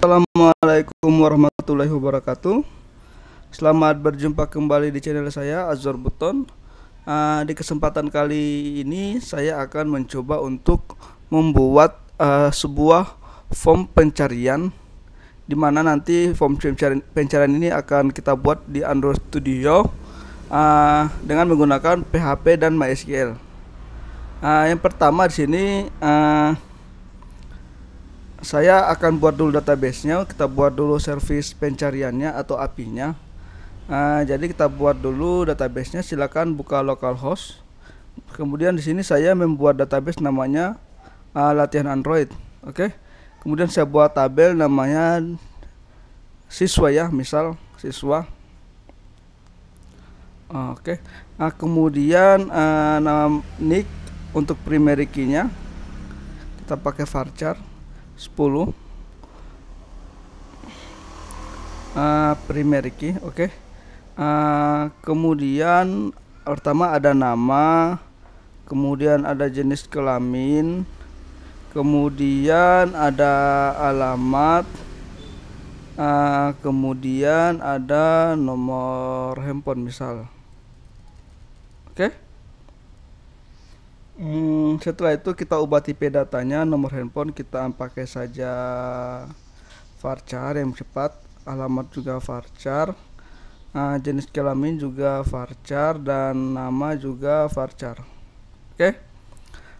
Assalamualaikum warahmatullahi wabarakatuh. Selamat berjumpa kembali di channel saya Azor Buton. Uh, di kesempatan kali ini saya akan mencoba untuk membuat uh, sebuah form pencarian di mana nanti form pencarian, ini akan kita buat di Android Studio uh, dengan menggunakan PHP dan MySQL. Uh, yang pertama di sini uh, saya akan buat dulu database nya, kita buat dulu service pencariannya atau apinya uh, ah, jadi kita buat dulu database nya, silakan buka localhost kemudian di sini saya membuat database namanya uh, latihan Android oke okay? kemudian saya buat tabel namanya siswa ya misal siswa oke okay. nah, kemudian uh, nama nick untuk primary key-nya kita pakai varchar 10 uh, ah, primer key oke okay. uh, kemudian pertama ada nama kemudian ada jenis kelamin kemudian ada alamat uh, kemudian ada nomor handphone misal oke okay. Hmm, setelah itu kita ubah tipe datanya, nomor handphone kita pakai saja varchar yang cepat, alamat juga varchar, nah, jenis kelamin juga varchar dan nama juga varchar. Oke. Okay?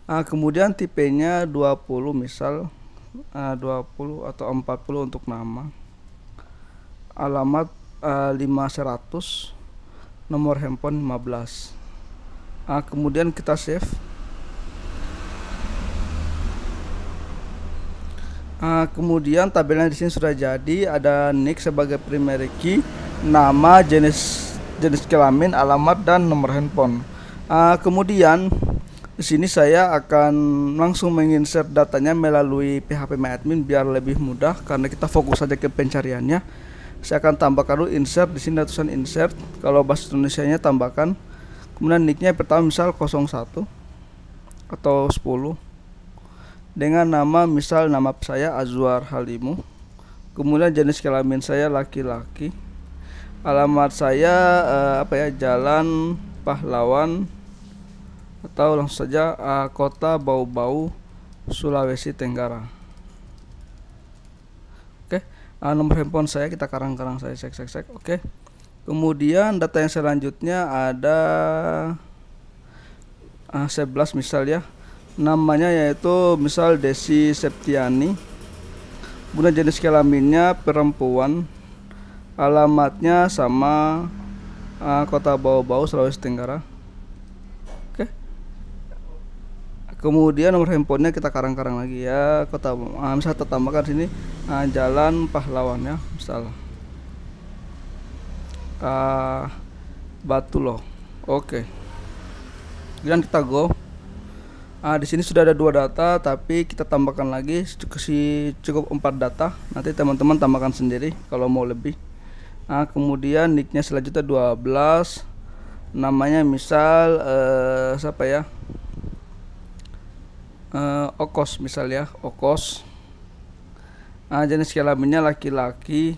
Nah, kemudian tipenya 20 misal ah, uh, 20 atau 40 untuk nama. Alamat uh, ah, 500 nomor handphone 15. Nah, kemudian kita save Uh, kemudian tabelnya di sini sudah jadi ada nick sebagai primary key, nama, jenis jenis kelamin, alamat dan nomor handphone. Uh, kemudian di sini saya akan langsung menginsert datanya melalui PHP admin biar lebih mudah karena kita fokus saja ke pencariannya. Saya akan tambahkan dulu insert di sini ratusan insert. Kalau bahasa Indonesia-nya tambahkan. Kemudian nicknya pertama misal 01 atau 10 dengan nama misal nama saya Azwar Halimu kemudian jenis kelamin saya laki-laki alamat saya eh, apa ya Jalan Pahlawan atau langsung saja eh, Kota Bau-Bau Sulawesi Tenggara oke eh, nomor handphone saya kita karang-karang saya cek cek cek oke kemudian data yang selanjutnya ada eh, 11 misal ya namanya yaitu misal Desi Septiani kemudian jenis kelaminnya perempuan alamatnya sama uh, kota Bau-Bau Sulawesi Tenggara oke okay. kemudian nomor handphonenya kita karang-karang lagi ya kota uh, misal tambahkan sini uh, Jalan Pahlawan ya misal uh, loh. oke okay. kemudian kita go Nah, di sini sudah ada dua data, tapi kita tambahkan lagi si cukup empat data. Nanti teman-teman tambahkan sendiri kalau mau lebih. Nah, kemudian nicknya selanjutnya 12 namanya misal uh, siapa ya uh, okos misal ya okos nah, jenis kelaminnya laki-laki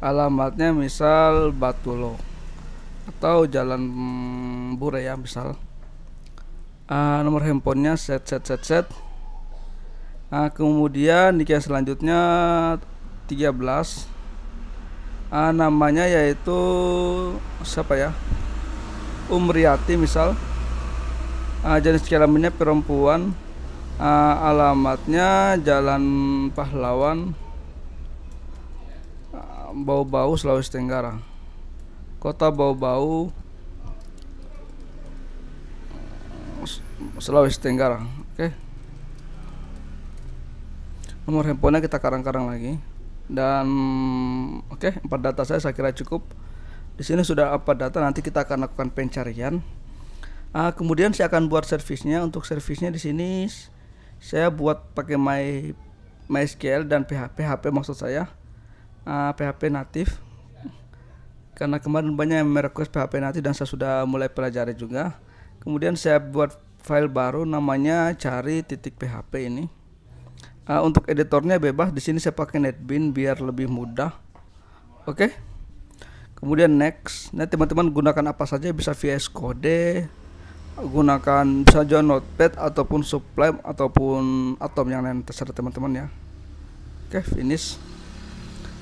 alamatnya misal batulo atau jalan burea bure ya misal uh, nomor handphonenya set set set set nah, kemudian di case selanjutnya 13 uh, ah, namanya yaitu siapa ya Umriati misal uh, jenis kelaminnya perempuan uh, alamatnya Jalan Pahlawan Bau-bau Sulawesi Tenggara Kota Bau-bau Sulawesi Tenggara oke okay. nomor handphonenya kita karang-karang lagi dan oke okay, empat data saya saya kira cukup di sini sudah apa data nanti kita akan lakukan pencarian uh, kemudian saya akan buat servisnya untuk servisnya di sini saya buat pakai my MySQL dan PHP PHP maksud saya uh, ah, PHP natif karena kemarin banyak yang merequest PHP natif dan saya sudah mulai pelajari juga kemudian saya buat file baru namanya cari titik php ini uh, untuk editornya bebas di sini saya pakai netbean biar lebih mudah oke okay? kemudian next nah teman-teman gunakan apa saja bisa VS Code gunakan bisa notepad ataupun sublime ataupun atom yang lain terserah teman-teman ya oke okay, finish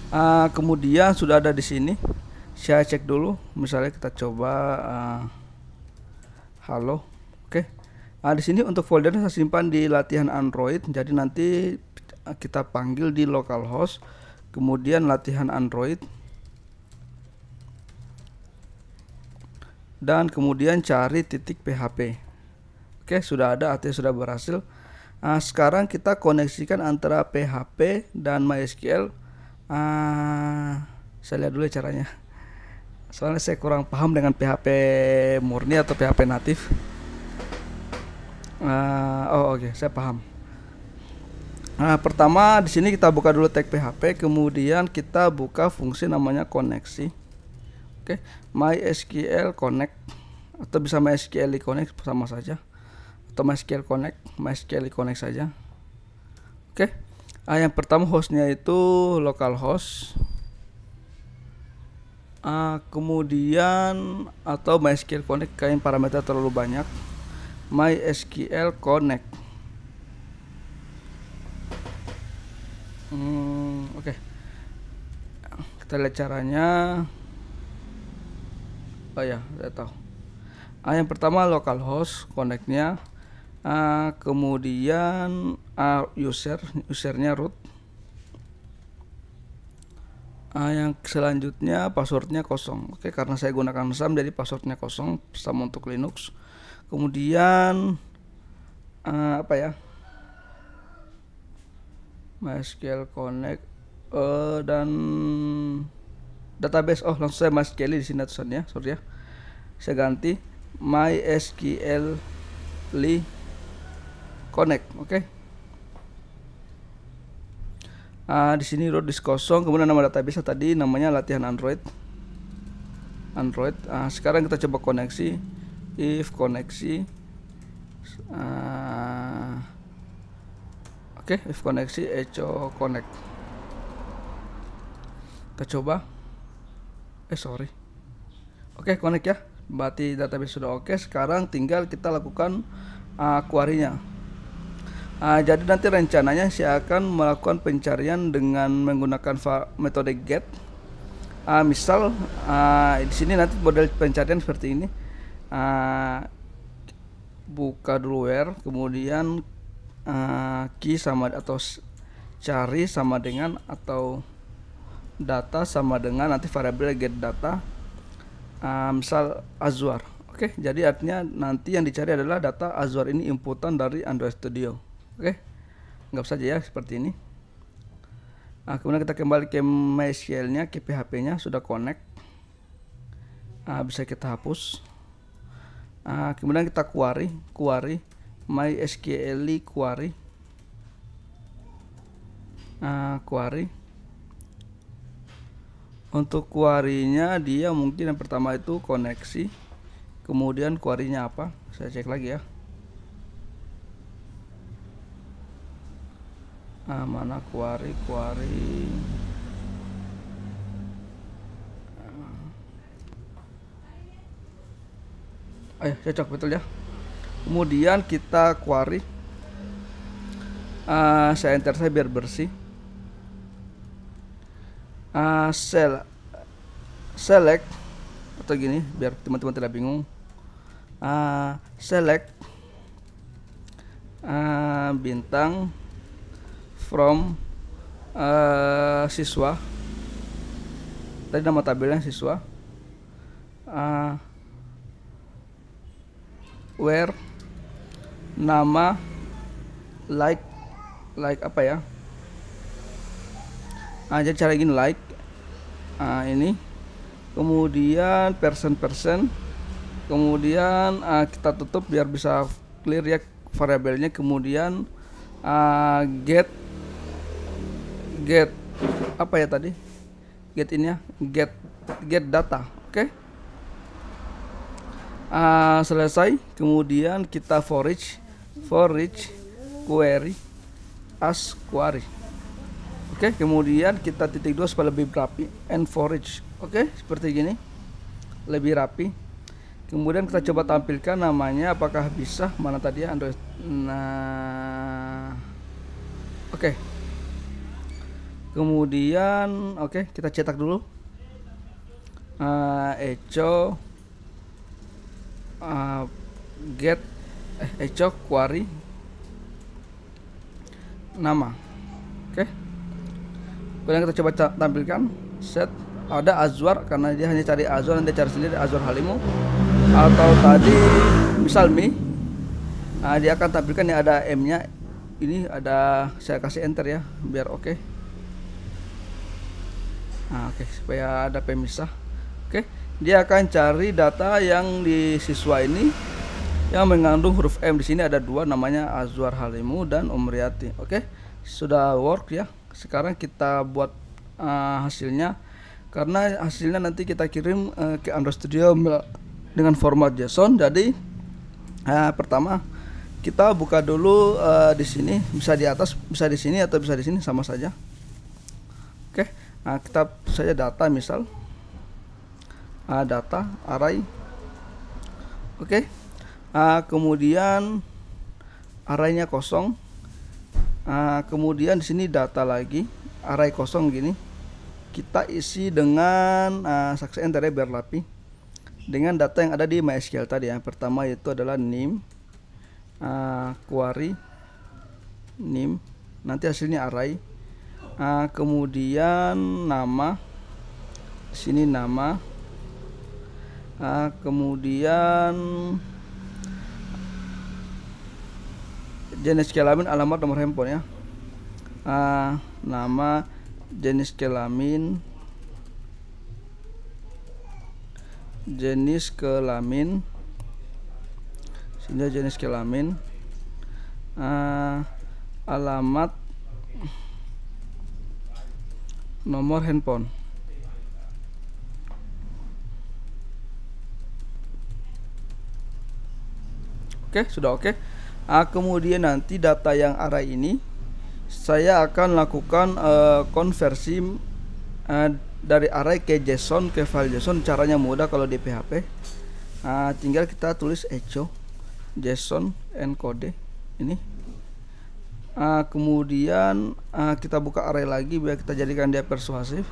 uh, kemudian sudah ada di sini saya cek dulu misalnya kita coba uh, halo Nah, di sini untuk folder saya simpan di latihan Android. Jadi nanti kita panggil di localhost, kemudian latihan Android. Dan kemudian cari titik PHP. Oke, sudah ada artinya sudah berhasil. Nah, sekarang kita koneksikan antara PHP dan MySQL. Uh, saya lihat dulu caranya. Soalnya saya kurang paham dengan PHP murni atau PHP natif. Uh, oh oke, okay, saya paham. Nah, pertama di sini kita buka dulu tag PHP, kemudian kita buka fungsi namanya koneksi. Oke, okay. MySQL connect atau bisa MySQL connect sama saja. Atau MySQL connect, MySQL connect saja. Oke. Okay. Ah, yang pertama hostnya itu localhost. Ah, kemudian atau MySQL connect kayak parameter terlalu banyak. MySQL Connect. Hmm, Oke, okay. kita lihat caranya. Oh ya, saya tahu. Ah, yang pertama localhost connectnya, ah, kemudian ah, user, usernya root. Ah, yang selanjutnya passwordnya kosong. Oke, okay, karena saya gunakan SAM jadi passwordnya kosong sama untuk Linux kemudian uh, apa ya MySQL Connect uh, dan database oh langsung saya MySQL di sini ya sorry ya saya ganti MySQL li connect oke okay. uh, di sini root disk kosong kemudian nama database tadi namanya latihan Android Android uh, sekarang kita coba koneksi Ah, if koneksi uh, oke okay, if koneksi echo connect kita coba eh sorry oke okay, connect ya berarti database sudah oke okay. sekarang tinggal kita lakukan uh, query-nya uh, jadi nanti rencananya saya akan melakukan pencarian dengan menggunakan metode get uh, misal uh, di sini nanti model pencarian seperti ini uh, buka duluware kemudian uh, key sama atau cari sama dengan atau data sama dengan nanti variabel get data uh, misal Azure oke okay? jadi artinya nanti yang dicari adalah data Azure ini inputan dari android studio oke okay? nggak saja ya seperti ini nah, kemudian kita kembali ke mysql nya ke php nya sudah connect uh, bisa kita hapus Nah, kemudian kita query query mysql query Nah, query untuk query-nya dia mungkin yang pertama itu koneksi kemudian query-nya apa saya cek lagi ya Nah, mana query query eh, cocok betul ya kemudian kita query uh, saya enter saya biar bersih uh, sel select atau gini biar teman-teman tidak bingung uh, select uh, bintang from uh, siswa tadi nama tabelnya siswa uh, where nama like like apa ya Aja nah, jadi cara gini like nah, ini kemudian persen persen kemudian uh, kita tutup biar bisa clear ya variabelnya kemudian uh, get get apa ya tadi get ini ya get get data oke okay? uh, selesai kemudian kita forage forage query as query oke okay, kemudian kita titik dua supaya lebih rapi and forage oke okay, seperti gini lebih rapi kemudian kita coba tampilkan namanya apakah bisa mana tadi ya? Android nah oke okay. kemudian oke okay, kita cetak dulu uh, echo Uh, get eh, echo query nama oke okay. kemudian kita coba tampilkan set ada Azwar karena dia hanya cari Azwar nanti cari sendiri Azwar Halimu atau tadi misal Mi nah, dia akan tampilkan yang ada M nya ini ada saya kasih enter ya biar oke okay. nah, oke okay, supaya ada pemisah oke okay dia akan cari data yang di siswa ini yang mengandung huruf M di sini ada dua namanya Azwar Halimu dan Umriati oke sudah work ya sekarang kita buat uh, hasilnya karena hasilnya nanti kita kirim uh, ke Android Studio dengan format JSON jadi uh, pertama kita buka dulu uh, di sini bisa di atas bisa di sini atau bisa di sini sama saja oke nah kita saja data misal uh, data array oke okay. uh, kemudian arraynya kosong uh, kemudian di sini data lagi array kosong gini kita isi dengan uh, saksi enter ya, e biar dengan data yang ada di MySQL tadi yang pertama itu adalah name uh, query name nanti hasilnya array uh, kemudian nama sini nama Nah, kemudian jenis kelamin, alamat, nomor handphone ya. Nah, nama, jenis kelamin, jenis kelamin, sehingga jenis kelamin, uh, alamat, nomor handphone. Oke, sudah oke. Nah, kemudian nanti data yang array ini saya akan lakukan uh, konversi uh, dari array ke JSON ke file JSON. Caranya mudah kalau di PHP. Nah, tinggal kita tulis echo JSON encode ini. Nah, kemudian uh, kita buka array lagi biar kita jadikan dia persuasif.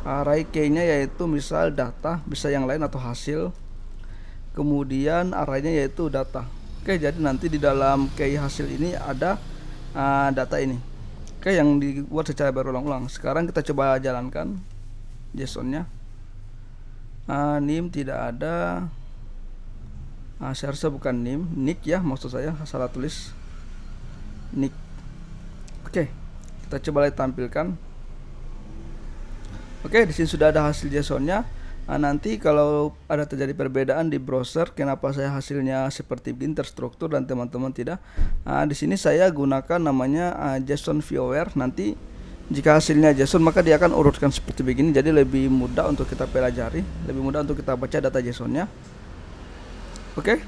Array key-nya yaitu misal data, bisa yang lain atau hasil kemudian arahnya yaitu data oke jadi nanti di dalam key hasil ini ada uh, data ini oke yang dibuat secara berulang-ulang sekarang kita coba jalankan JSON-nya uh, ah, nim tidak ada uh, ah, seharusnya bukan nim nick ya maksud saya salah tulis nick oke kita coba lagi tampilkan oke di sini sudah ada hasil JSON-nya Nah, nanti kalau ada terjadi perbedaan di browser, kenapa saya hasilnya seperti begini terstruktur dan teman-teman tidak? Nah, di sini saya gunakan namanya uh, eh, JSON Viewer. Nanti jika hasilnya JSON maka dia akan urutkan seperti begini. Jadi lebih mudah untuk kita pelajari, lebih mudah untuk kita baca data JSON-nya. Oke. Okay?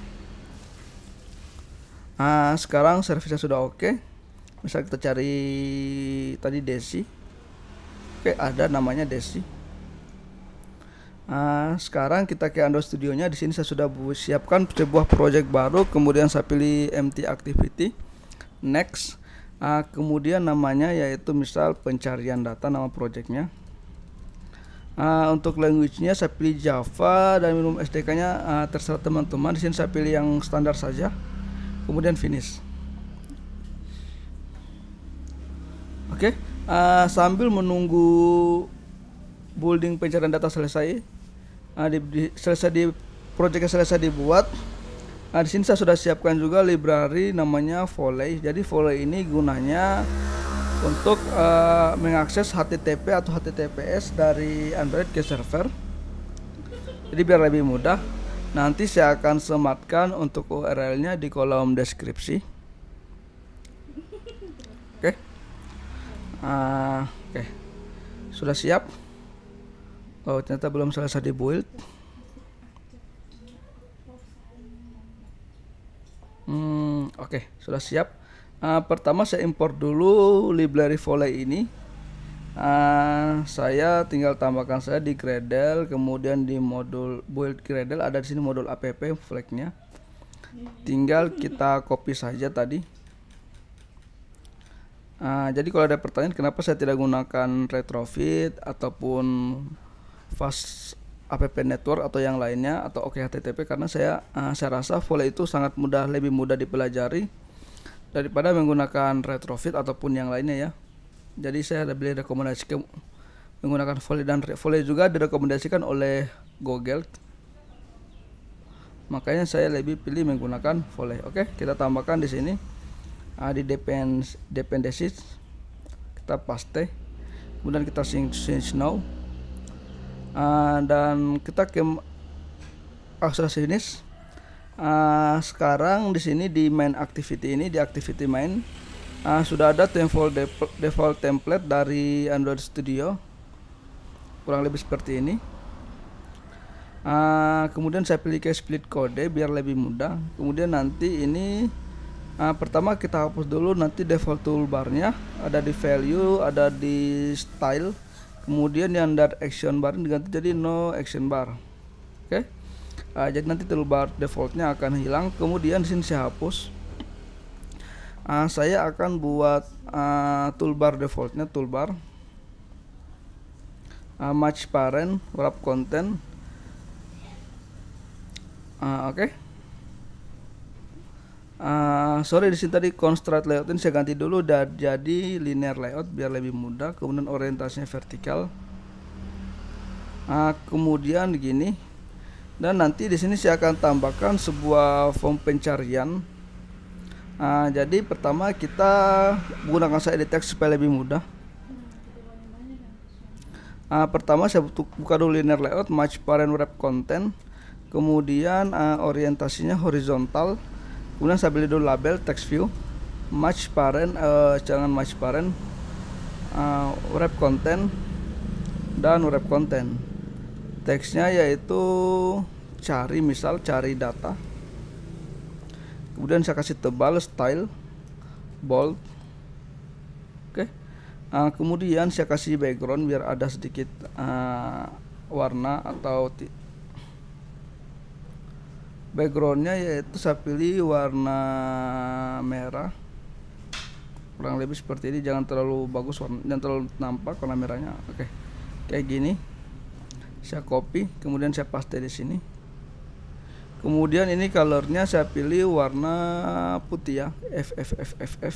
Nah, sekarang servisnya sudah oke. Okay. Misal kita cari tadi Desi. Oke, okay, ada namanya Desi. Nah, sekarang kita ke Android Studio-nya Di sini saya sudah siapkan sebuah project baru, kemudian saya pilih MT activity. Next. Nah, kemudian namanya yaitu misal pencarian data nama projectnya. Nah, untuk language-nya saya pilih Java dan minum SDK-nya uh, ah, terserah teman-teman. Di sini saya pilih yang standar saja. Kemudian finish. Oke, okay. uh, sambil menunggu building pencarian data selesai, nah, di, di, selesai di proyeknya selesai dibuat nah di sini saya sudah siapkan juga library namanya volley jadi volley ini gunanya untuk uh, mengakses HTTP atau HTTPS dari Android ke server jadi biar lebih mudah nanti saya akan sematkan untuk URL nya di kolom deskripsi oke okay. uh, oke okay. sudah siap Oh, ternyata belum selesai di build. Hmm, oke, okay, sudah siap. Uh, pertama saya import dulu library volley ini. Uh, saya tinggal tambahkan saya di Gradle, kemudian di modul build Gradle ada di sini modul app flagnya. Tinggal kita copy saja tadi. Uh, jadi kalau ada pertanyaan kenapa saya tidak gunakan retrofit ataupun fast app network atau yang lainnya atau oke http karena saya uh, saya rasa volley itu sangat mudah lebih mudah dipelajari daripada menggunakan retrofit ataupun yang lainnya ya jadi saya lebih rekomendasikan menggunakan volley dan volley juga direkomendasikan oleh Google makanya saya lebih pilih menggunakan volley oke kita tambahkan di sini uh, di depends dependencies kita paste kemudian kita change now uh, dan kita ke akses ini uh, ah, sekarang di sini di main activity ini di activity main uh, sudah ada default default template dari Android Studio kurang lebih seperti ini uh, kemudian saya pilih ke split code biar lebih mudah kemudian nanti ini uh, pertama kita hapus dulu nanti default toolbarnya ada di value ada di style kemudian yang dart action bar ini diganti jadi no action bar oke okay? uh, jadi nanti toolbar defaultnya akan hilang kemudian sini saya hapus uh, saya akan buat uh, toolbar defaultnya toolbar uh, match parent wrap content uh, oke okay. Ah, sorry di sini tadi constraint layout ini saya ganti dulu dan jadi linear layout biar lebih mudah. Kemudian orientasinya vertikal. Uh, kemudian gini. Dan nanti di sini saya akan tambahkan sebuah form pencarian. Uh, jadi pertama kita gunakan saya text supaya lebih mudah. Uh, pertama saya buka dulu linear layout match parent wrap content. Kemudian uh, orientasinya horizontal kemudian saya beli dulu label text view match parent uh, eh, jangan match parent uh, eh, wrap content dan wrap content teksnya yaitu cari misal cari data kemudian saya kasih tebal style bold oke okay. uh, eh, kemudian saya kasih background biar ada sedikit uh, warna atau backgroundnya yaitu saya pilih warna merah kurang lebih seperti ini jangan terlalu bagus warna jangan terlalu nampak warna merahnya oke okay. kayak gini saya copy kemudian saya paste di sini kemudian ini colornya saya pilih warna putih ya F F F oke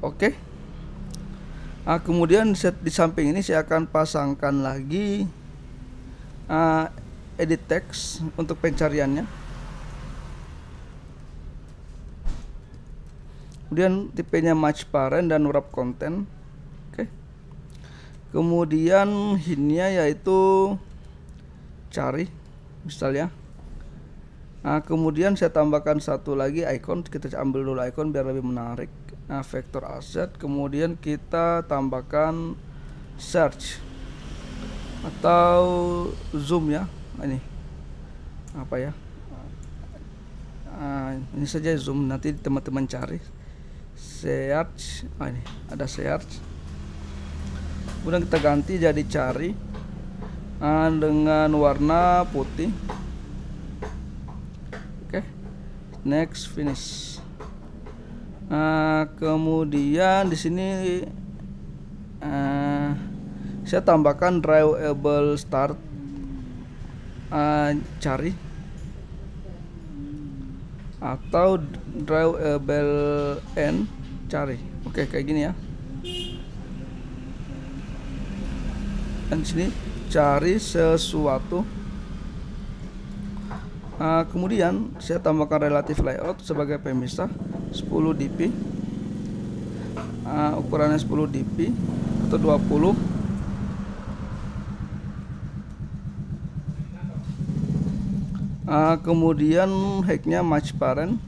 okay. nah, kemudian di samping ini saya akan pasangkan lagi ah, edit text untuk pencariannya kemudian tipenya match parent dan wrap content oke okay. kemudian hintnya yaitu cari misalnya nah kemudian saya tambahkan satu lagi icon kita ambil dulu icon biar lebih menarik nah vector aset kemudian kita tambahkan search atau zoom ya ini apa ya uh, ini saja zoom nanti teman-teman cari search ah, ini ada search kemudian kita ganti jadi cari uh, dengan warna putih oke okay. next finish uh, kemudian di sini uh, saya tambahkan drivable start uh, cari atau draw a eh, bell n cari oke okay, kayak gini ya dan sini cari sesuatu uh, kemudian saya tambahkan relatif layout sebagai pemisah 10 dp uh, ukurannya 10 dp atau 20 uh, kemudian hacknya match parent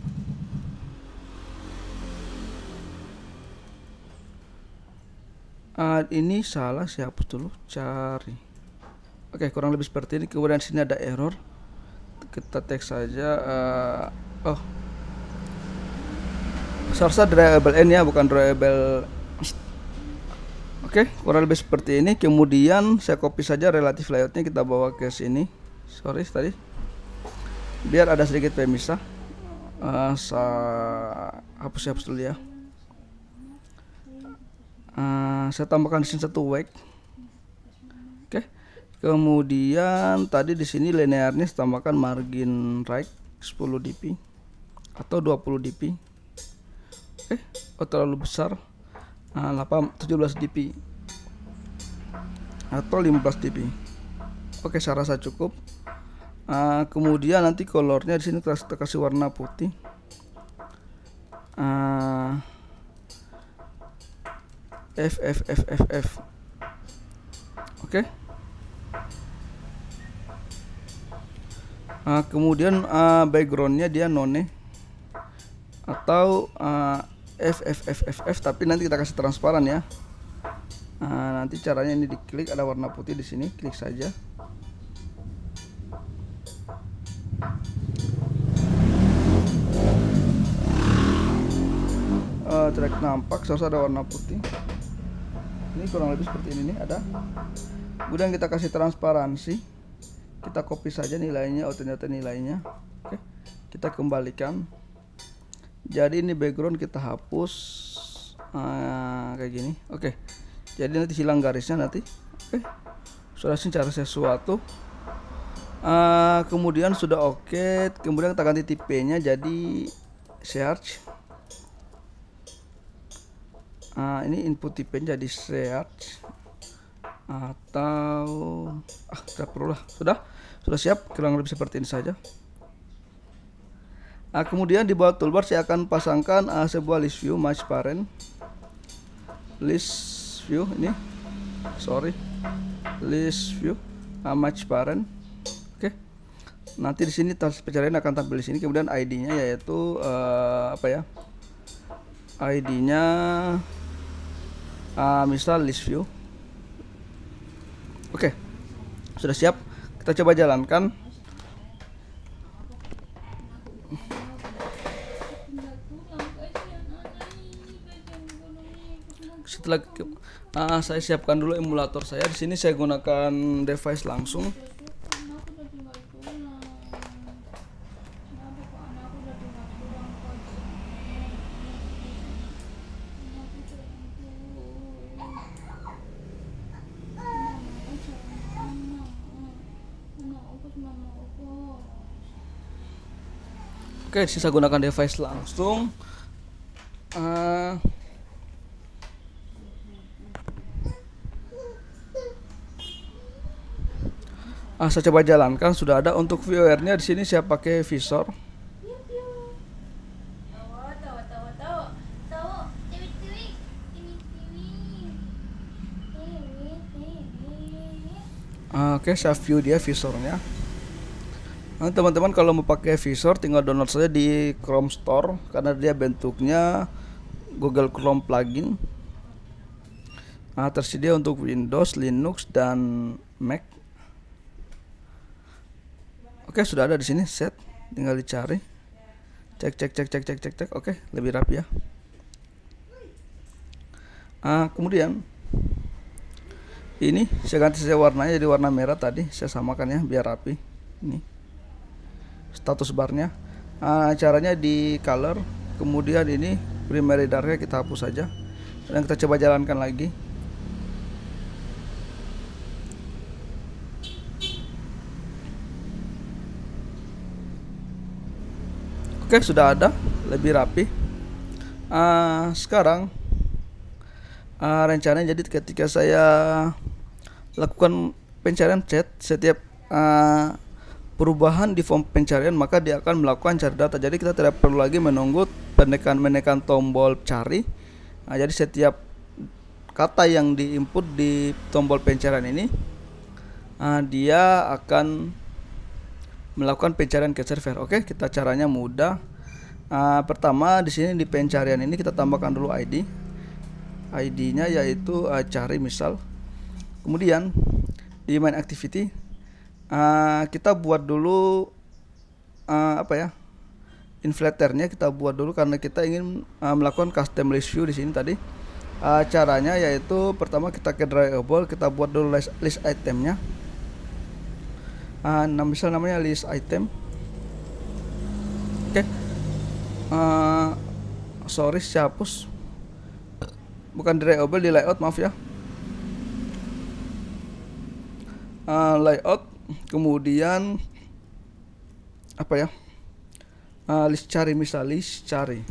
uh, ini salah siapa dulu cari oke okay, kurang lebih seperti ini kemudian sini ada error kita teks saja uh, oh seharusnya drawable n ya bukan drawable Oke, okay, kurang lebih seperti ini. Kemudian saya copy saja relatif layoutnya kita bawa ke sini. Sorry tadi biar ada sedikit pemisah uh, eh, saya hapus-hapus dulu ya uh, saya tambahkan di sini satu wake oke okay. kemudian tadi di sini linearnya saya tambahkan margin right 10 dp atau 20 dp oke okay. oh terlalu besar uh, 8, 17 dp atau 15 dp oke okay, saya rasa cukup uh, kemudian nanti kolornya di sini kita kasih warna putih uh, F F F F F oke okay. uh, kemudian uh, backgroundnya dia none atau uh, F F F F F tapi nanti kita kasih transparan ya Nah, nanti caranya ini diklik ada warna putih di sini klik saja tidak nampak sosok ada warna putih ini kurang lebih seperti ini nih ada kemudian kita kasih transparansi kita copy saja nilainya oh ternyata nilainya oke kita kembalikan jadi ini background kita hapus uh, kayak gini oke jadi nanti hilang garisnya nanti oke sudah secara sesuatu uh, kemudian sudah oke kemudian kita ganti tipenya jadi search uh, ini input tipe jadi search atau ah tidak perlu lah sudah sudah siap kurang lebih seperti ini saja nah, kemudian di bawah toolbar saya akan pasangkan uh, sebuah list view match parent list view ini sorry list view uh, ah, match parent oke okay. nanti di sini pencarian akan tampil di sini kemudian ID-nya yaitu uh, apa ya ID-nya uh, misal list view oke okay. sudah siap kita coba jalankan setelah uh, saya siapkan dulu emulator saya di sini saya gunakan device langsung Oke, sisa gunakan device langsung. Uh, Ah, saya coba jalankan sudah ada untuk viewernya di sini saya pakai visor. Ah, oke, okay, saya view dia visornya. Nah, teman-teman kalau mau pakai visor tinggal download saja di Chrome Store karena dia bentuknya Google Chrome plugin. Nah, tersedia untuk Windows, Linux dan Mac. Oke, sudah ada di sini set. Tinggal dicari. Cek cek cek cek cek cek cek. Oke, lebih rapi ya. Nah, kemudian ini saya ganti saja warnanya jadi warna merah tadi. Saya samakan ya biar rapi. Ini status barnya nah, caranya di color kemudian ini primary darknya kita hapus saja dan kita coba jalankan lagi oke sudah ada lebih rapi uh, sekarang uh, rencananya jadi ketika saya lakukan pencarian chat setiap uh, perubahan di form pencarian maka dia akan melakukan cari data jadi kita tidak perlu lagi menunggu penekan-menekan tombol cari nah, jadi setiap kata yang diinput di tombol pencarian ini nah, dia akan melakukan pencarian ke server oke kita caranya mudah nah, pertama di sini di pencarian ini kita tambahkan dulu ID ID-nya yaitu uh, cari misal kemudian di main activity uh, kita buat dulu uh, apa ya inflaternya kita buat dulu karena kita ingin uh, melakukan custom list view di sini tadi uh, caranya yaitu pertama kita ke drawable kita buat dulu list, list itemnya uh, nah misal namanya list item oke okay. uh, sorry saya hapus bukan drawable di layout maaf ya uh, layout kemudian apa ya uh, list cari misalnya list cari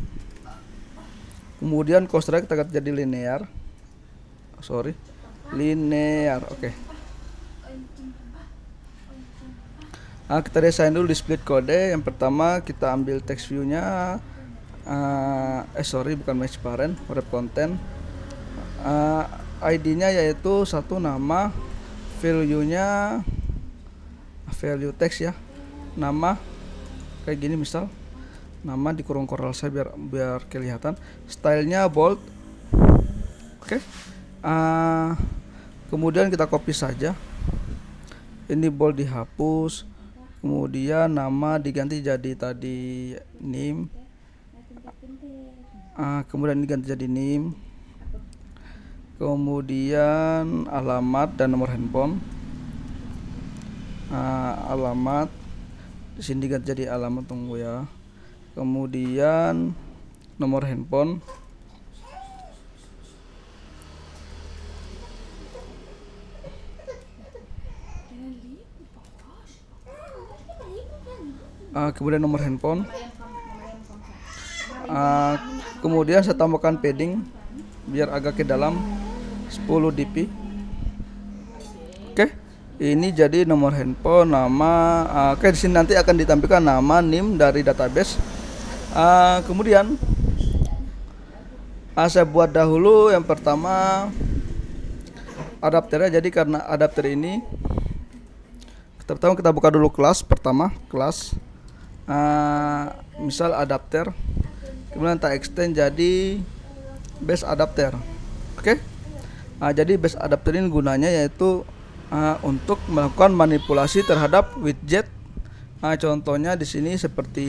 kemudian cost kita jadi linear sorry linear oke okay. Nah, kita desain dulu di split kode yang pertama kita ambil text view nya uh, ah, eh sorry bukan match parent web content uh, ah, ID nya yaitu satu nama value nya value text ya nama kayak gini misal nama dikurung korel saya biar biar kelihatan stylenya bold oke okay. uh, kemudian kita copy saja ini bold dihapus kemudian nama diganti jadi tadi name uh, kemudian diganti jadi name kemudian alamat dan nomor handphone uh, alamat di sini diganti jadi alamat tunggu ya kemudian nomor handphone uh, kemudian nomor handphone uh, kemudian saya tambahkan padding biar agak ke dalam 10 dp ini jadi nomor handphone nama uh, oke okay, di sini nanti akan ditampilkan nama NIM dari database uh, kemudian uh, saya buat dahulu yang pertama adapternya jadi karena adapter ini pertama kita buka dulu kelas pertama kelas uh, misal adapter kemudian tak extend jadi base adapter oke okay? uh, jadi base adapter ini gunanya yaitu uh, untuk melakukan manipulasi terhadap widget. Nah, contohnya di sini seperti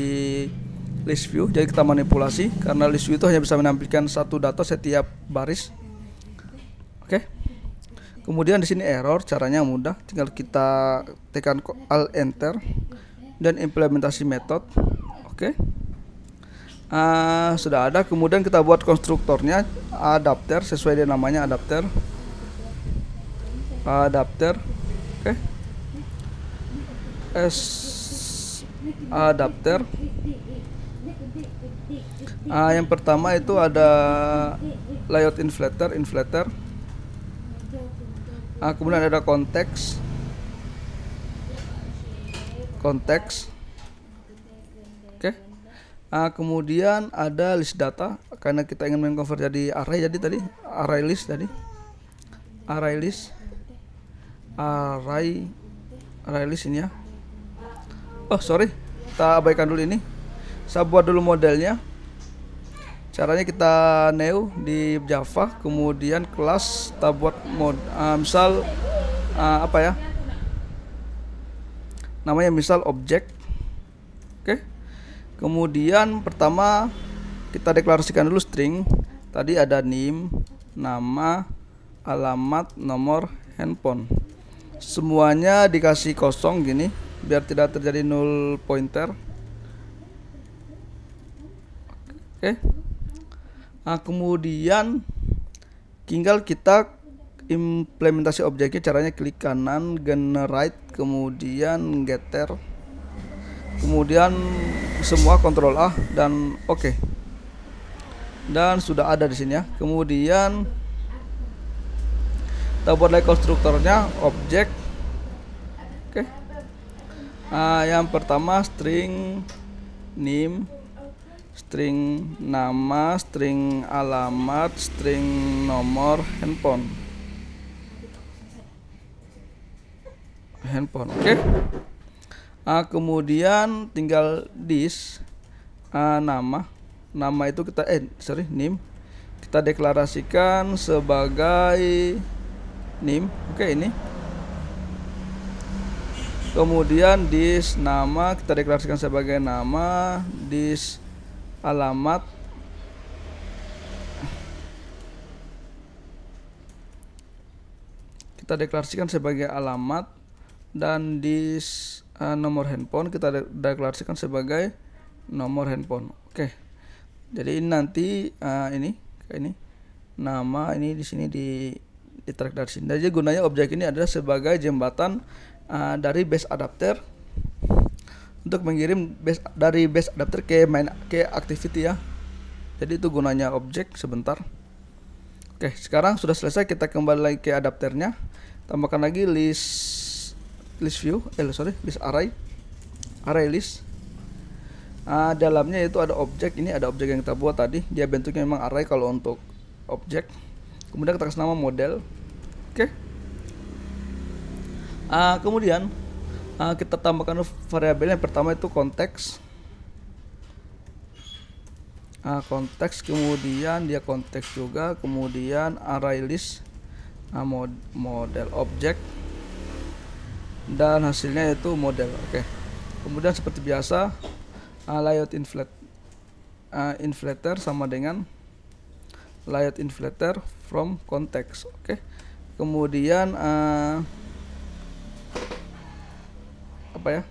list view. Jadi kita manipulasi karena list view itu hanya bisa menampilkan satu data setiap baris. Oke. Okay. Kemudian di sini error, caranya mudah, tinggal kita tekan alt enter dan implementasi metode. Oke. Okay. Uh, sudah ada. Kemudian kita buat konstruktornya adapter sesuai dengan namanya adapter adapter oke okay. S adapter ah, yang pertama itu ada layout inflator inflator ah, kemudian ada konteks konteks oke okay. ah, kemudian ada list data karena kita ingin mengkonvert jadi array jadi tadi array list tadi array list array, ah, array list ini ya oh sorry kita abaikan dulu ini saya buat dulu modelnya caranya kita new di Java kemudian kelas kita buat mod uh, misal uh, apa ya namanya misal objek oke okay. kemudian pertama kita deklarasikan dulu string tadi ada name nama alamat nomor handphone semuanya dikasih kosong gini biar tidak terjadi null pointer oke nah, kemudian tinggal kita implementasi objeknya caranya klik kanan generate kemudian getter kemudian semua kontrol A dan oke okay. dan sudah ada di sini ya kemudian kita buat lagi konstruktornya objek oke okay. uh, yang pertama string name string nama string alamat string nomor handphone handphone oke okay. uh, kemudian tinggal this uh, ah, nama nama itu kita eh sorry name kita deklarasikan sebagai nim oke ini kemudian dis nama kita deklarasikan sebagai nama dis alamat kita deklarasikan sebagai alamat dan dis uh, nomor handphone kita deklarasikan sebagai nomor handphone oke jadi ini nanti uh, ini ini nama ini di sini di ditarik dari sini. Jadi gunanya objek ini adalah sebagai jembatan uh, dari base adapter untuk mengirim base, dari base adapter ke main ke activity ya. Jadi itu gunanya objek sebentar. Oke, sekarang sudah selesai kita kembali lagi ke adapternya. Tambahkan lagi list list view, eh sorry, list array array list. Uh, dalamnya itu ada objek, ini ada objek yang kita buat tadi. Dia bentuknya memang array kalau untuk objek kemudian kita kasih nama model oke okay. uh, kemudian uh, kita tambahkan variabel yang pertama itu konteks uh, konteks kemudian dia konteks juga kemudian array list uh, mod model objek dan hasilnya itu model oke okay. kemudian seperti biasa uh, layout inflate uh, inflator sama dengan layout inflator from context oke okay. kemudian uh, apa ya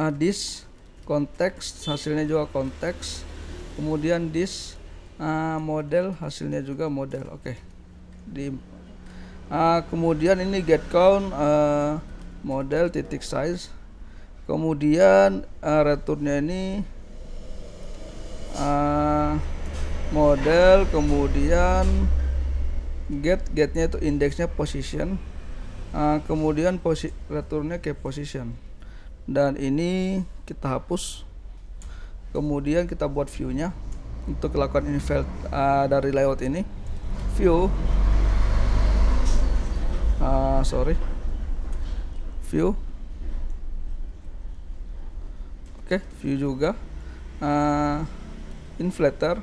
uh, eh, this context hasilnya juga context, kemudian this uh, eh, model hasilnya juga model oke okay. di uh, kemudian ini get count uh, model titik size kemudian uh, returnnya ini uh, model kemudian get getnya itu indeksnya position uh, kemudian posi returnnya ke position dan ini kita hapus kemudian kita buat viewnya untuk lakukan invert uh, dari layout ini view uh, sorry view oke okay, view juga uh, inflator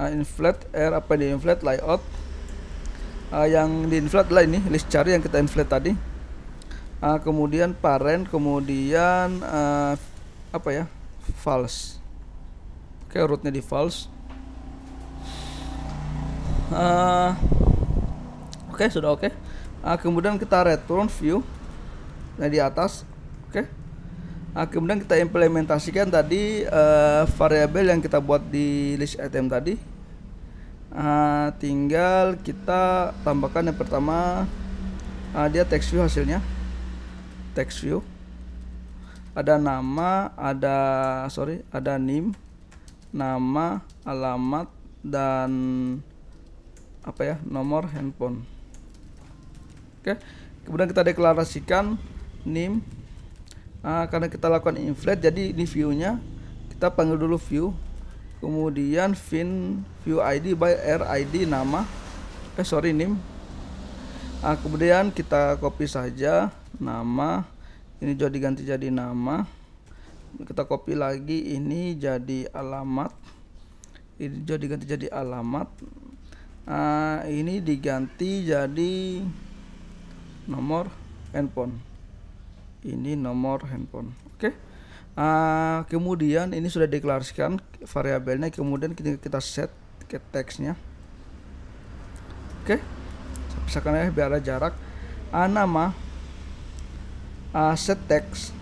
uh, inflate air apa di inflate layout uh, yang di inflate lah ini list cari yang kita inflate tadi uh, kemudian parent kemudian uh, apa ya false oke okay, rootnya di false uh, oke okay, sudah oke okay. uh, kemudian kita return view nah di atas oke okay. Nah, kemudian kita implementasikan tadi uh, variabel yang kita buat di list item tadi. Uh, tinggal kita tambahkan yang pertama uh, dia text view hasilnya. Text view. Ada nama, ada sorry, ada nim nama, alamat dan apa ya nomor handphone. Oke, okay. kemudian kita deklarasikan name Nah, karena kita lakukan inflate jadi ini view-nya kita panggil dulu view kemudian fin view id by r id nama eh sorry nim nah, kemudian kita copy saja nama ini jadi ganti jadi nama kita copy lagi ini jadi alamat ini jadi ganti jadi alamat nah, ini diganti jadi nomor handphone ini nomor handphone oke okay? uh, kemudian ini sudah deklarasikan variabelnya kemudian kita, kita set ke teksnya oke okay? misalkan ya biar ada jarak uh, nama uh, set text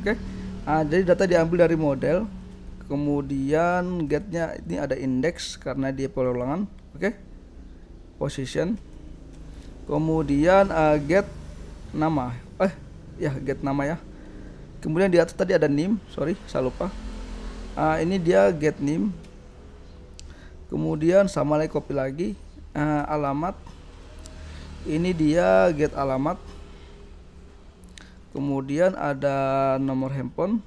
oke okay? uh, jadi data diambil dari model kemudian getnya ini ada indeks karena dia perulangan oke okay? position kemudian uh, get nama eh ya get nama ya kemudian di atas tadi ada nim sorry saya lupa uh, ini dia get nim kemudian sama lagi copy lagi uh, alamat ini dia get alamat kemudian ada nomor handphone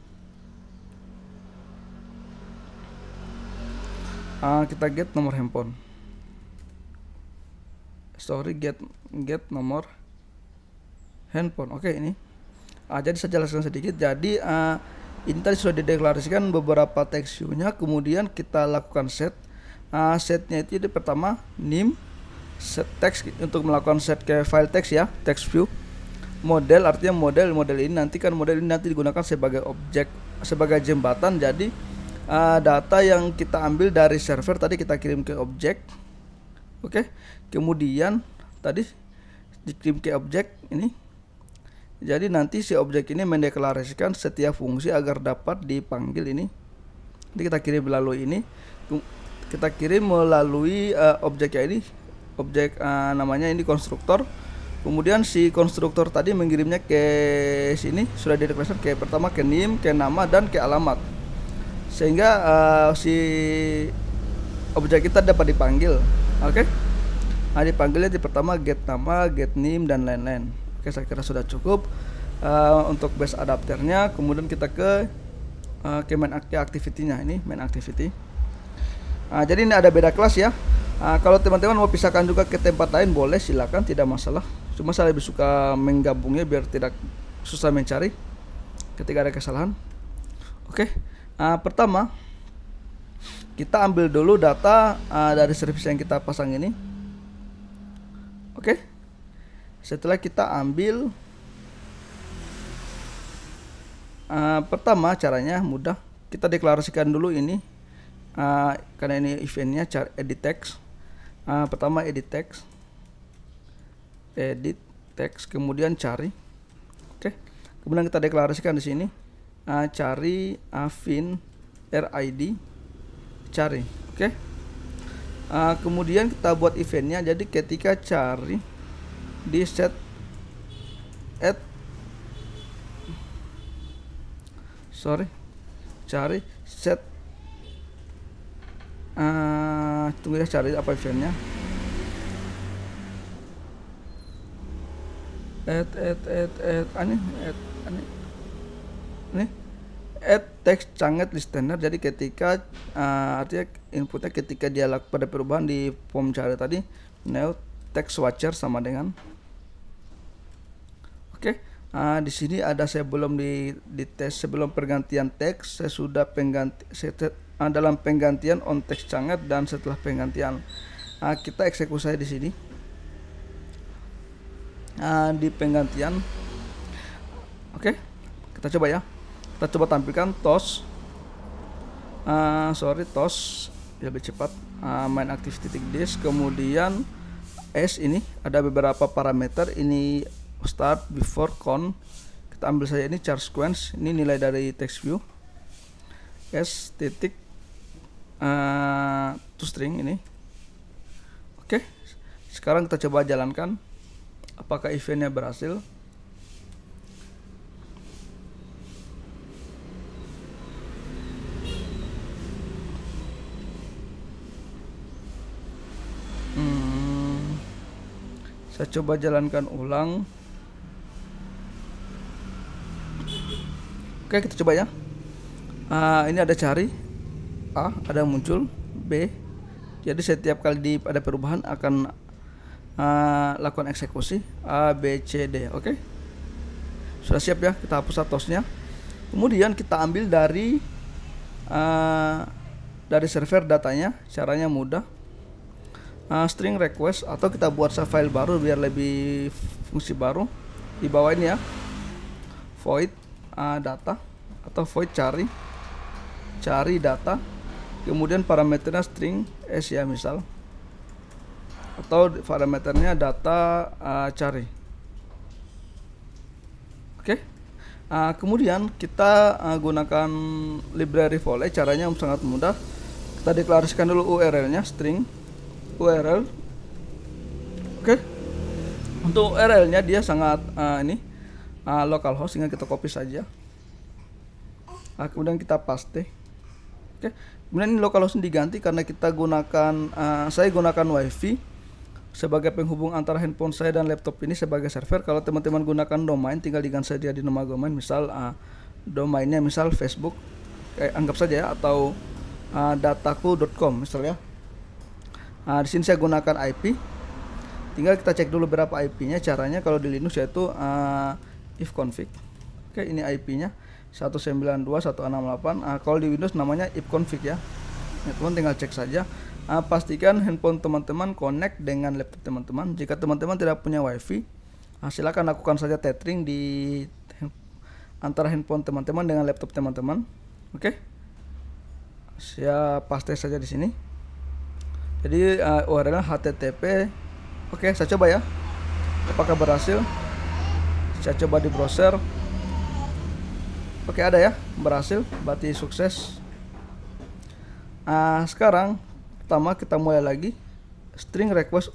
uh, kita get nomor handphone sorry get get nomor handphone oke okay, ini Uh, jadi saya jelaskan sedikit. Jadi uh, ah, ini tadi sudah dideklarasikan beberapa text kemudian kita lakukan set. Uh, setnya itu jadi pertama nim set text untuk melakukan set ke file text ya, text view. Model artinya model model ini nanti kan model ini nanti digunakan sebagai objek sebagai jembatan. Jadi uh, data yang kita ambil dari server tadi kita kirim ke objek. Oke. Okay? Kemudian tadi dikirim ke objek ini jadi nanti si objek ini mendeklarasikan setiap fungsi agar dapat dipanggil ini. Jadi kita kirim melalui ini, kita kirim melalui uh, eh, objeknya ini, objek uh, namanya ini konstruktor. Kemudian si konstruktor tadi mengirimnya ke sini sudah dideklarasikan ke pertama ke nim, ke nama dan ke alamat. Sehingga uh, si objek kita dapat dipanggil. Oke. Okay? Nah, dipanggilnya di pertama get nama, get nim dan lain-lain oke saya kira sudah cukup uh, untuk base adapternya kemudian kita ke uh, ke main activity-nya ini main activity Nah, jadi ini ada beda kelas ya Nah, kalau teman-teman mau pisahkan juga ke tempat lain boleh silakan tidak masalah cuma saya lebih suka menggabungnya biar tidak susah mencari ketika ada kesalahan oke okay. Ah, pertama kita ambil dulu data uh, dari service yang kita pasang ini oke okay setelah kita ambil uh, pertama caranya mudah kita deklarasikan dulu ini uh, karena ini eventnya cara edit text uh, eh, pertama edit text edit text kemudian cari oke okay. kemudian kita deklarasikan di sini uh, cari uh, rid cari oke okay. uh, kemudian kita buat eventnya jadi ketika cari di set at sorry cari set uh, tunggu ya cari apa eventnya at at at at aneh at aneh ini add text sangat listener jadi ketika uh, artinya inputnya ketika dia pada perubahan di form cari tadi new text watcher sama dengan Ah, di sini ada saya belum di tes sebelum pergantian teks, saya sudah pengganti saya ah, dalam penggantian on teks sangat dan setelah penggantian. Ah, kita eksekusi di sini. Ah, di penggantian. Oke, okay, kita coba ya. Kita coba tampilkan tos. Ah, sorry tos lebih cepat. Ah, main aktif titik disk kemudian S ini ada beberapa parameter ini start before con kita ambil saja ini charge sequence ini nilai dari text view s titik uh, eh, to string ini oke okay. sekarang kita coba jalankan apakah eventnya berhasil hmm, saya coba jalankan ulang Oke kita coba ya uh, Ini ada cari A ada muncul B Jadi setiap kali di, ada perubahan akan uh, lakukan eksekusi A, B, C, D Oke Sudah siap ya kita hapus atasnya Kemudian kita ambil dari uh, Dari server datanya Caranya mudah uh, String request atau kita buat file baru biar lebih fungsi baru Di bawah ini ya Void uh, data atau void cari cari data kemudian parameternya string s ya misal atau parameternya data uh, cari oke okay? uh, kemudian kita uh, gunakan library volley caranya sangat mudah kita deklarasikan dulu url nya string url oke okay? untuk url nya dia sangat uh, ini uh, ah, localhost sehingga kita copy saja nah, kemudian kita paste oke kemudian ini localhost diganti karena kita gunakan uh, saya gunakan wifi sebagai penghubung antara handphone saya dan laptop ini sebagai server kalau teman-teman gunakan domain tinggal diganti saja di nama domain misal uh, domainnya misal Facebook eh, anggap saja ya, atau uh, dataku.com misalnya Nah, di sini saya gunakan IP tinggal kita cek dulu berapa IP-nya caranya kalau di Linux yaitu uh, if config oke ini IP nya 192.168 nah, kalau di Windows namanya if config ya ya teman tinggal cek saja nah, pastikan handphone teman-teman connect dengan laptop teman-teman jika teman-teman tidak punya wifi nah, silakan lakukan saja tethering di antara handphone teman-teman dengan laptop teman-teman oke saya paste saja di sini jadi uh, ah, URL http oke saya coba ya apakah berhasil saya coba di browser oke ada ya berhasil berarti sukses uh, sekarang pertama kita mulai lagi string request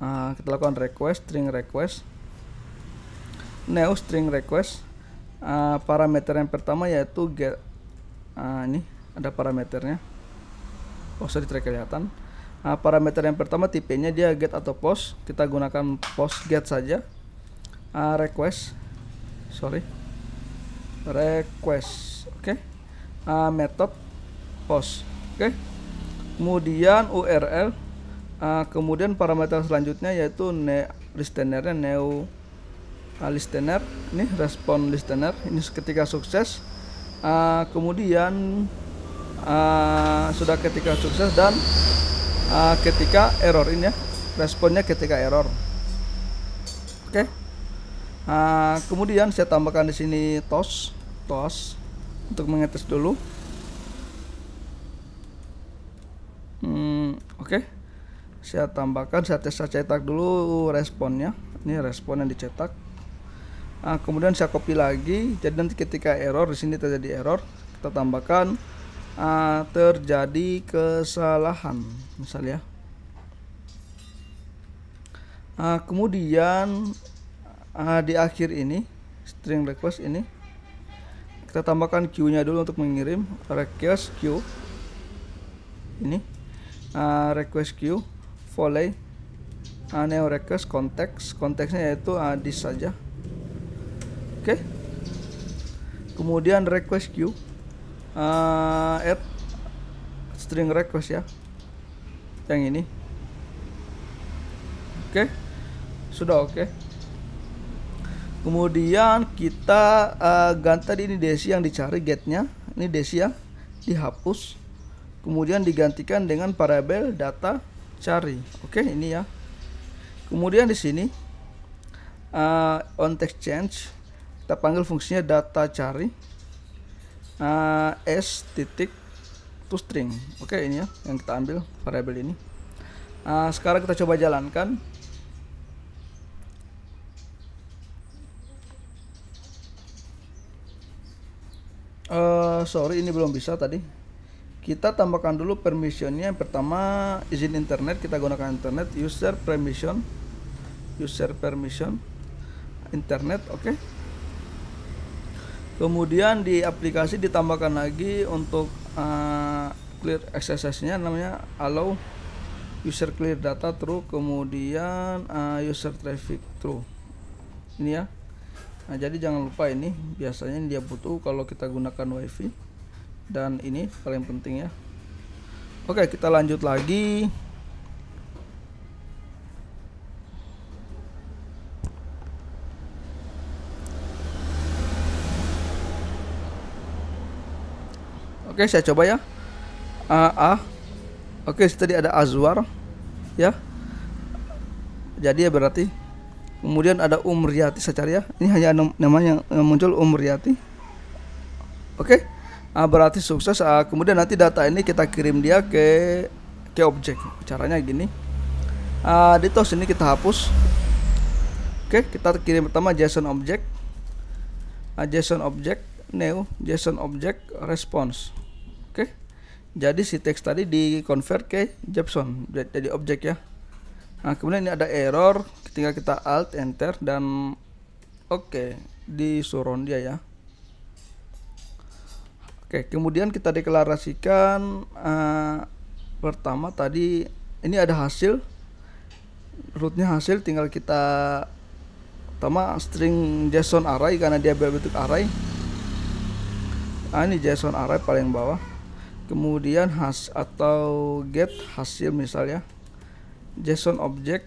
uh, kita lakukan request string request new string request uh, parameter yang pertama yaitu get uh, ini ada parameternya oh sorry tidak kelihatan parameter yang pertama tipenya dia get atau post kita gunakan post get saja uh, request sorry request oke okay. uh, method post oke okay. kemudian URL uh, kemudian parameter selanjutnya yaitu ne listenernya new uh, listener ini respon listener ini ketika sukses uh, kemudian uh, sudah ketika sukses dan uh, ketika error ini ya responnya ketika error oke okay. Uh, kemudian saya tambahkan di sini tos, tos untuk mengetes dulu. Hmm, oke. Okay. Saya tambahkan, saya tes saya cetak dulu responnya. Ini respon yang dicetak. Uh, kemudian saya copy lagi. Jadi nanti ketika error di sini terjadi error, kita tambahkan uh, terjadi kesalahan, misalnya. Uh, kemudian uh, di akhir ini string request ini kita tambahkan Q nya dulu untuk mengirim request Q ini uh, request Q volley uh, neo request konteks konteksnya yaitu uh, this saja oke okay. kemudian request Q uh, add string request ya yang ini oke okay. sudah oke okay kemudian kita uh, ganti ini desi yang dicari gate-nya ini desi yang dihapus kemudian digantikan dengan parabel data cari oke ini ya kemudian di sini uh, on text change kita panggil fungsinya data cari uh, s titik to string oke ini ya yang kita ambil variabel ini uh, sekarang kita coba jalankan Uh, sorry ini belum bisa tadi. Kita tambahkan dulu permissionnya. pertama izin internet kita gunakan internet user permission, user permission, internet, oke. Okay. Kemudian di aplikasi ditambahkan lagi untuk uh, clear access-nya namanya allow user clear data true kemudian uh, user traffic true. Ini ya. Nah, jadi jangan lupa ini biasanya dia butuh kalau kita gunakan WiFi dan ini paling penting ya. Oke, kita lanjut lagi. Oke, saya coba ya. A A. Oke, tadi ada Azwar ya. Jadi ya berarti kemudian ada Umriyati secara ya ini hanya namanya eh, muncul Umriyati oke okay? Nah, berarti sukses Nah, kemudian nanti data ini kita kirim dia ke ke objek caranya gini ah, di tos ini kita hapus oke okay, kita kirim pertama JSON object ah, JSON object new JSON object response oke okay? jadi si teks tadi di convert ke JSON jadi objek ya Nah, kemudian ini ada error ketika kita alt enter dan oke okay, di surround dia ya. Oke, okay, kemudian kita deklarasikan uh, pertama tadi ini ada hasil rootnya hasil tinggal kita pertama string JSON array karena dia berbentuk array nah, ini JSON array paling bawah kemudian has atau get hasil misalnya JSON object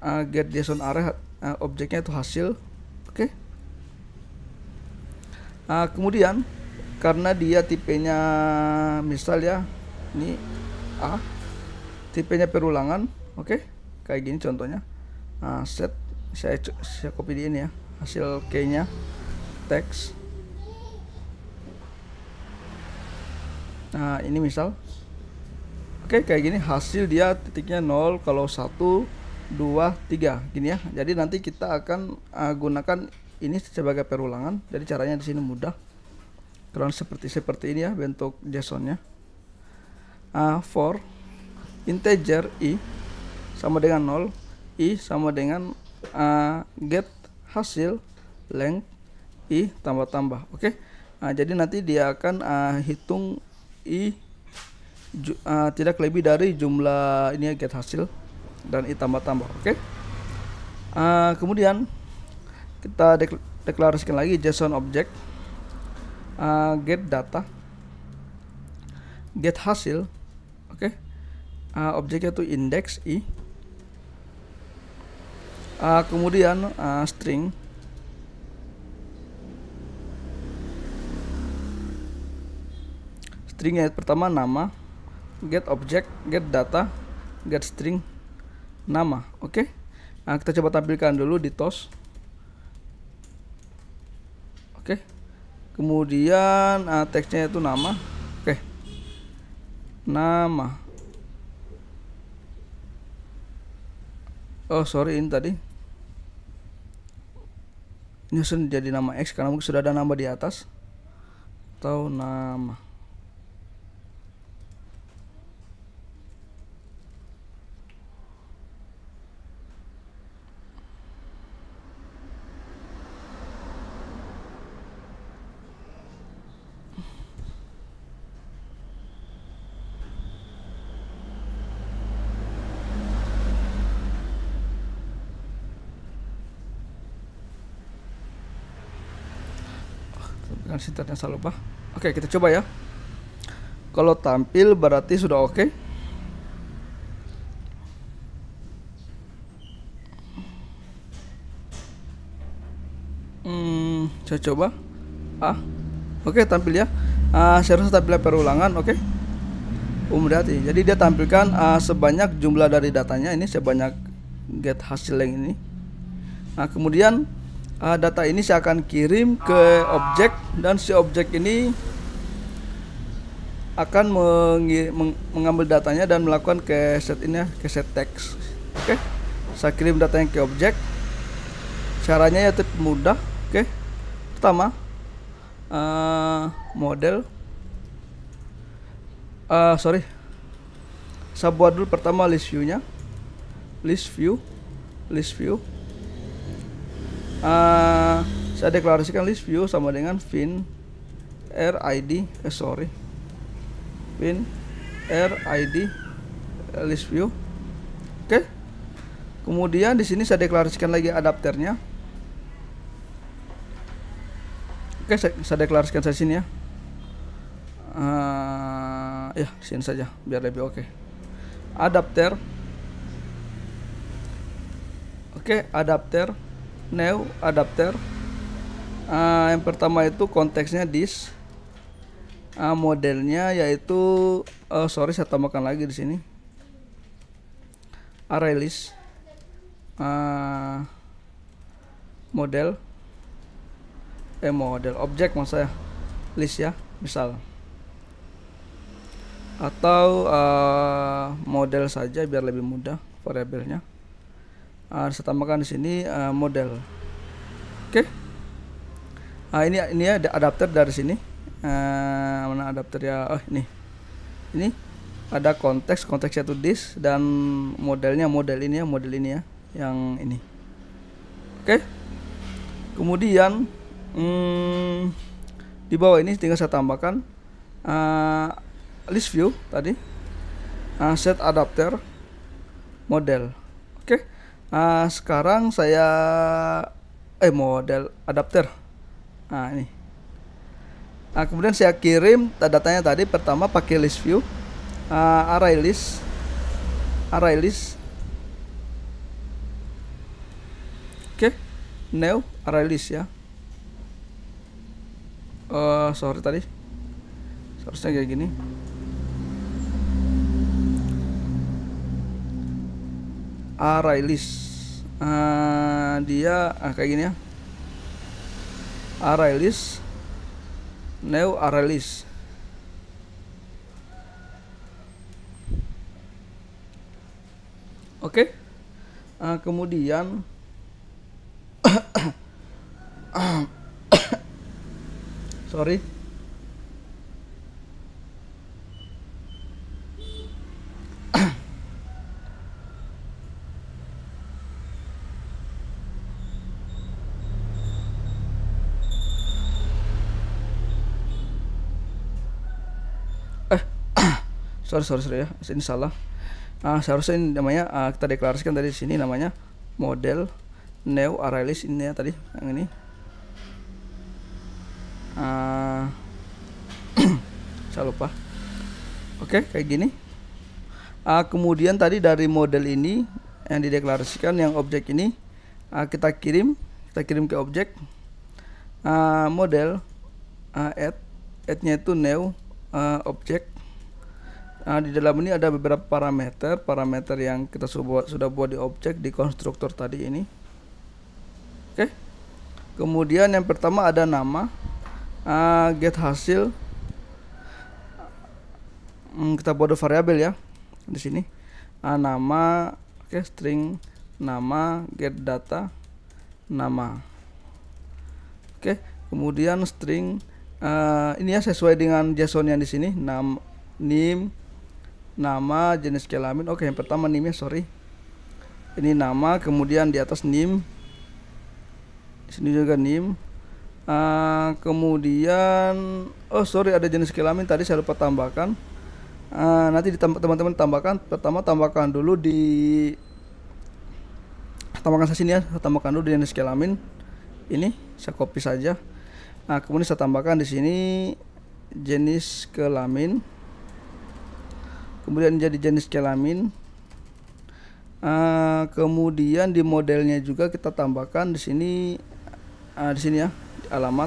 uh, get JSON array uh, objeknya itu hasil oke okay? uh, kemudian karena dia tipenya misal ya ini A tipenya perulangan oke okay? kayak gini contohnya nah, set saya saya copy di ini ya hasil K nya text nah ini misal Oke, kayak gini hasil dia titiknya 0 kalau 1 2 3 gini ya. Jadi nanti kita akan uh, gunakan ini sebagai perulangan. Jadi caranya di sini mudah. Kurang seperti seperti ini ya bentuk JSON-nya. Uh, eh, for integer i sama dengan 0, i sama dengan uh, get hasil length i tambah-tambah. Oke. Okay? Nah, jadi nanti dia akan uh, hitung i ju, uh, tidak lebih dari jumlah ini ya, get hasil dan ditambah-tambah oke okay? uh, eh, kemudian kita dek deklarasikan lagi JSON object uh, get data get hasil oke okay? uh, objeknya itu index i uh, kemudian uh, string stringnya pertama nama get object get data get string nama oke okay? nah, kita coba tampilkan dulu di tos oke okay. kemudian uh, teksnya itu nama oke okay. nama oh sorry ini tadi nyusun jadi nama X karena mungkin sudah ada nama di atas atau nama singkatnya saya lupa oke kita coba ya kalau tampil berarti sudah oke hmm, saya coba ah oke tampil ya uh, harus tampilnya perulangan oke okay. Um, berarti jadi dia tampilkan ah, sebanyak jumlah dari datanya ini sebanyak get hasil yang ini nah kemudian ah, data ini saya akan kirim ke objek dan si objek ini akan meng mengambil datanya dan melakukan ke set ini ya, ke set text. Oke. Okay. Saya kirim datanya ke objek. Caranya ya yaitu mudah. Oke. Okay. Pertama uh, model uh, sorry. Saya buat dulu pertama list view-nya. List view, list view. Uh, saya deklarasikan list view sama dengan fin rid eh sorry fin rid eh, list view oke kemudian di sini saya deklarasikan lagi adapternya oke saya, saya deklarasikan saya sini ya uh, ya sini saja biar lebih oke adapter oke adapter new adapter Uh, yang pertama itu konteksnya dis Uh, modelnya yaitu uh, sorry saya tambahkan lagi di sini. Array list. Uh, model eh model objek maksud saya list ya misal atau uh, model saja biar lebih mudah variabelnya uh, saya tambahkan di sini uh, model oke okay ah ini ini ya adapter dari sini ah, mana adapter ya oh ini ini ada konteks konteksnya itu disk dan modelnya model ini ya model ini ya yang ini oke okay. kemudian hmm, di bawah ini tinggal saya tambahkan uh, list view tadi uh, set adapter model oke okay. uh, sekarang saya eh model adapter nah ini nah kemudian saya kirim datanya tadi pertama pakai list view uh, array list array list oke okay. new array list ya uh, sorry tadi seharusnya kayak gini array list uh, dia ah, kayak gini ya Aralis, Neo Aralis, Oke okay. uh, kemudian sorry sorry sorry sorry ya ini salah uh, ah, seharusnya ini namanya uh, kita deklarasikan dari sini namanya model neo list ini ya tadi yang ini uh, saya lupa oke okay, kayak gini uh, kemudian tadi dari model ini yang dideklarasikan yang objek ini uh, kita kirim kita kirim ke objek uh, model uh, add add-nya itu new uh, object Nah, di dalam ini ada beberapa parameter, parameter yang kita sudah buat, sudah buat di objek di konstruktor tadi ini. Oke. Kemudian yang pertama ada nama uh, get hasil. Hmm, kita buat variabel ya di sini. Uh, nama, oke okay, string nama get data nama. Oke, okay. kemudian string uh, ini ya sesuai dengan JSON yang di sini, nama name nama jenis kelamin oke yang pertama nimnya sorry ini nama kemudian di atas nim di sini juga nim uh, kemudian oh sorry ada jenis kelamin tadi saya lupa tambahkan uh, nanti teman-teman tambahkan pertama tambahkan dulu di tambahkan saya sini ya saya tambahkan dulu di jenis kelamin ini saya copy saja nah kemudian saya tambahkan di sini jenis kelamin kemudian jadi jenis kelamin uh, eh, kemudian di modelnya juga kita tambahkan di sini uh, di sini ya alamat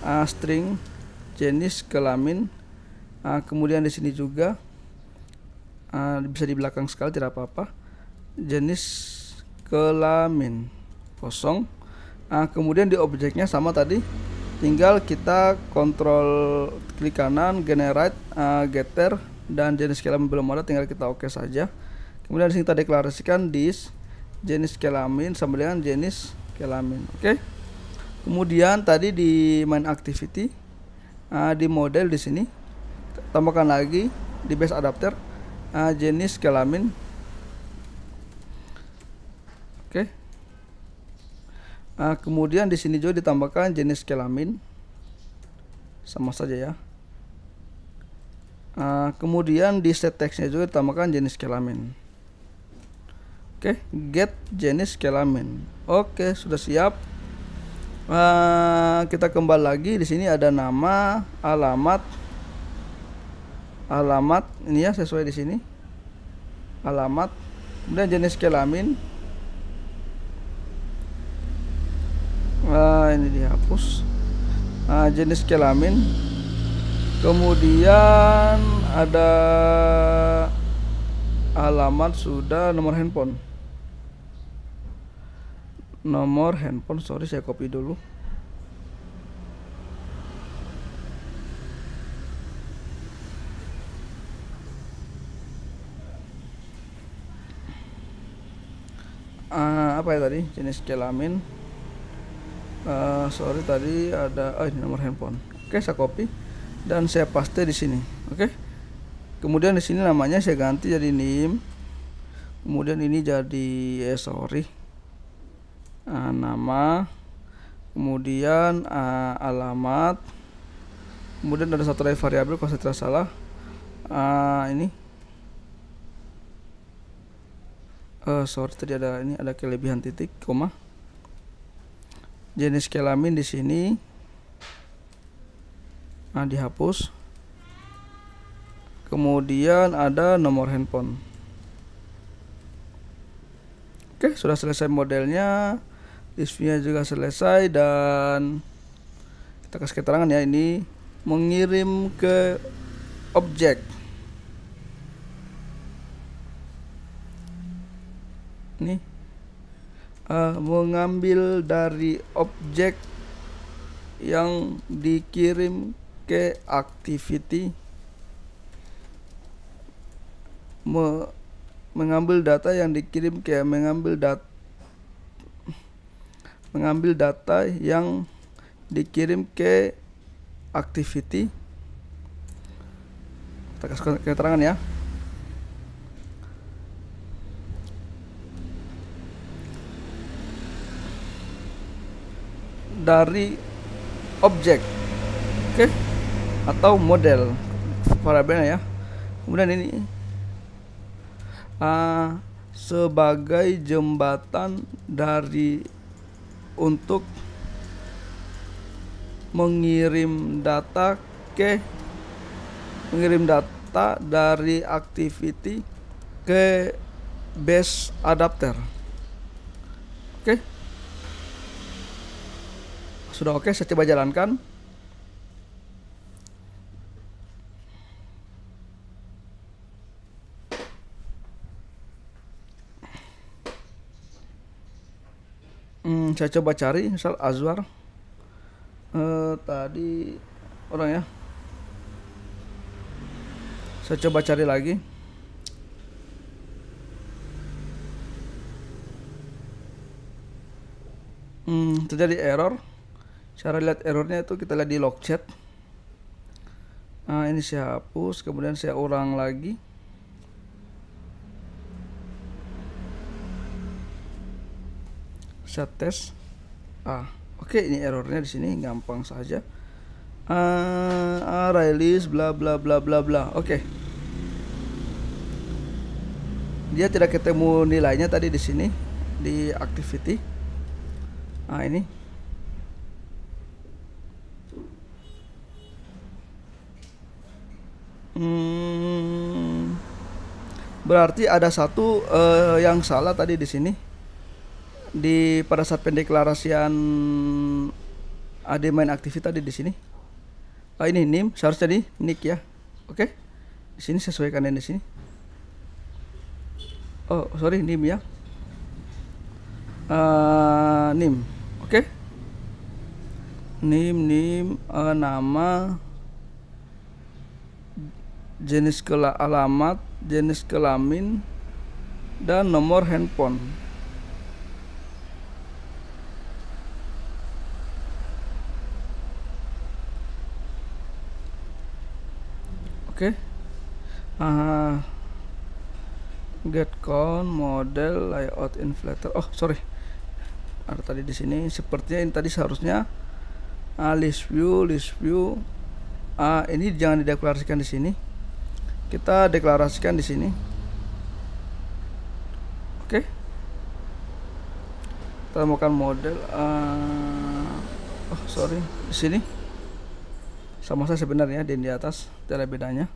uh, string jenis kelamin uh, kemudian di sini juga uh, bisa di belakang sekali tidak apa-apa jenis kelamin kosong uh, kemudian di objeknya sama tadi tinggal kita kontrol klik kanan generate uh, getter dan jenis kelamin belum ada tinggal kita oke okay saja kemudian disini kita deklarasikan dis jenis kelamin sama dengan jenis kelamin oke okay? kemudian tadi di main activity uh, di model di sini tambahkan lagi di base adapter uh, jenis kelamin oke okay? uh, kemudian di sini juga ditambahkan jenis kelamin sama saja ya Uh, kemudian di set teksnya juga ditambahkan jenis kelamin. Oke, okay, get jenis kelamin. Oke, okay, sudah siap. Uh, kita kembali lagi di sini ada nama, alamat, alamat ini ya sesuai di sini. Alamat, kemudian jenis kelamin. Uh, ini dihapus. Uh, jenis kelamin kemudian ada alamat sudah nomor handphone nomor handphone sorry saya copy dulu uh, apa ya tadi jenis kelamin uh, ah, sorry tadi ada oh ini nomor handphone oke okay, saya copy dan saya paste di sini oke okay? kemudian di sini namanya saya ganti jadi nim kemudian ini jadi eh sorry nah, nama kemudian uh, alamat kemudian ada satu lagi variabel kalau saya tidak salah uh, ini uh, sorry tadi ada ini ada kelebihan titik koma jenis kelamin di sini nah dihapus kemudian ada nomor handphone oke sudah selesai modelnya disknya juga selesai dan kita kasih keterangan ya ini mengirim ke objek nih uh, mengambil dari objek yang dikirim ke activity me mengambil data yang dikirim ke mengambil data mengambil data yang dikirim ke activity kita kasih keterangan ya dari objek oke okay? atau model variabelnya ya kemudian ini uh, sebagai jembatan dari untuk mengirim data ke mengirim data dari activity ke base adapter oke okay. sudah oke okay, saya coba jalankan Hmm, saya coba cari misal Azwar uh, tadi orang ya. Saya coba cari lagi. Hmm, terjadi error. Cara lihat errornya itu kita lihat di log chat. Nah, ini saya hapus, kemudian saya orang lagi. saya tes ah oke okay, ini errornya di sini gampang saja ah uh, release bla bla bla bla bla oke okay. dia tidak ketemu nilainya tadi di sini di activity ah ini hmm, berarti ada satu uh, yang salah tadi di sini di pada saat pendeklarasian ada main aktivitas di sini. Oh, ini nim seharusnya di nick ya. Oke. Okay. Di sini sesuaikan yang di sini. Oh, sorry nim ya. Uh, nim. Oke. Okay. Nim nim uh, nama jenis kela alamat, jenis kelamin dan nomor handphone. okay. Ah. get count model layout inflator oh sorry ada tadi di sini sepertinya ini tadi seharusnya uh, list view list view uh, ini jangan dideklarasikan di sini kita deklarasikan di sini oke okay. kita temukan model uh, oh sorry di sini sama saya sebenarnya dan di atas tidak ada bedanya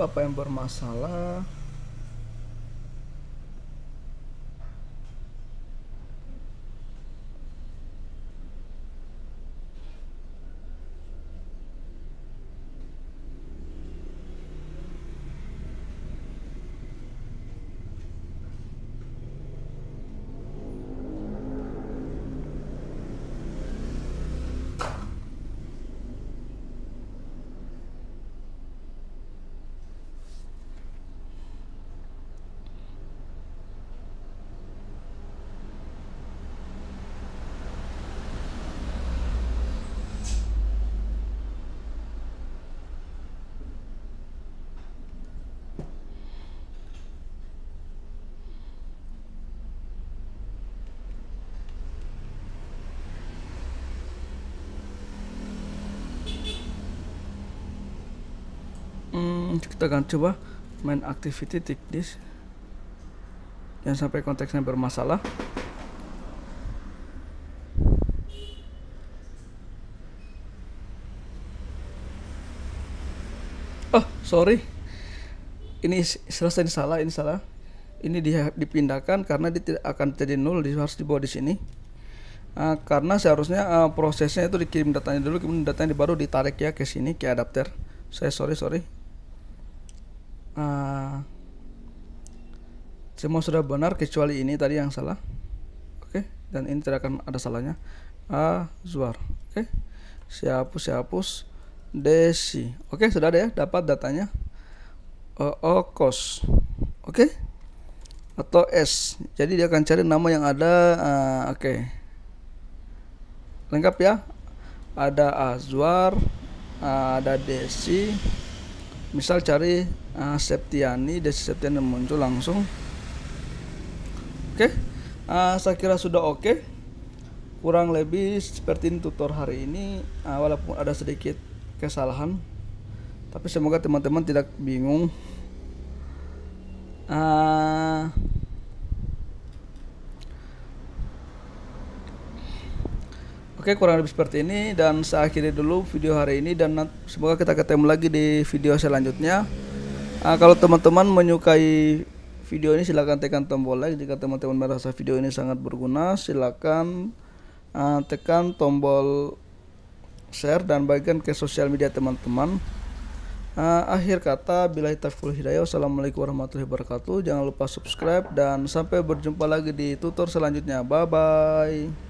bapak yang bermasalah kita akan coba main activity tick this jangan sampai konteksnya bermasalah oh sorry ini selesai ini salah ini salah ini dia dipindahkan karena dia tidak akan jadi nol dia harus dibawa di sini uh, karena seharusnya uh, prosesnya itu dikirim datanya dulu kemudian datanya baru ditarik ya ke sini ke adapter saya sorry sorry Eh, semua sudah benar kecuali ini tadi yang salah oke okay? dan ini tidak akan ada salahnya azwar oke okay? siapus hapus desi oke okay, sudah ada ya dapat datanya uh, e, okos oke okay? atau s jadi dia akan cari nama yang ada uh, oke okay. lengkap ya ada azwar ada desi misal cari uh, Septiani Desi Septiani muncul langsung oke okay. uh, saya kira sudah oke okay. kurang lebih seperti ini tutor hari ini uh, walaupun ada sedikit kesalahan tapi semoga teman-teman tidak bingung uh, Oke kurang lebih seperti ini dan saya akhiri dulu video hari ini dan semoga kita ketemu lagi di video selanjutnya. Nah, kalau teman-teman menyukai video ini silahkan tekan tombol like. Jika teman-teman merasa video ini sangat berguna, silahkan uh, ah, tekan tombol share dan bagikan ke sosial media teman-teman. Uh, akhir kata, bila taufiq hidayah. Wassalamualaikum warahmatullahi wabarakatuh. Jangan lupa subscribe dan sampai berjumpa lagi di tutor selanjutnya. Bye bye.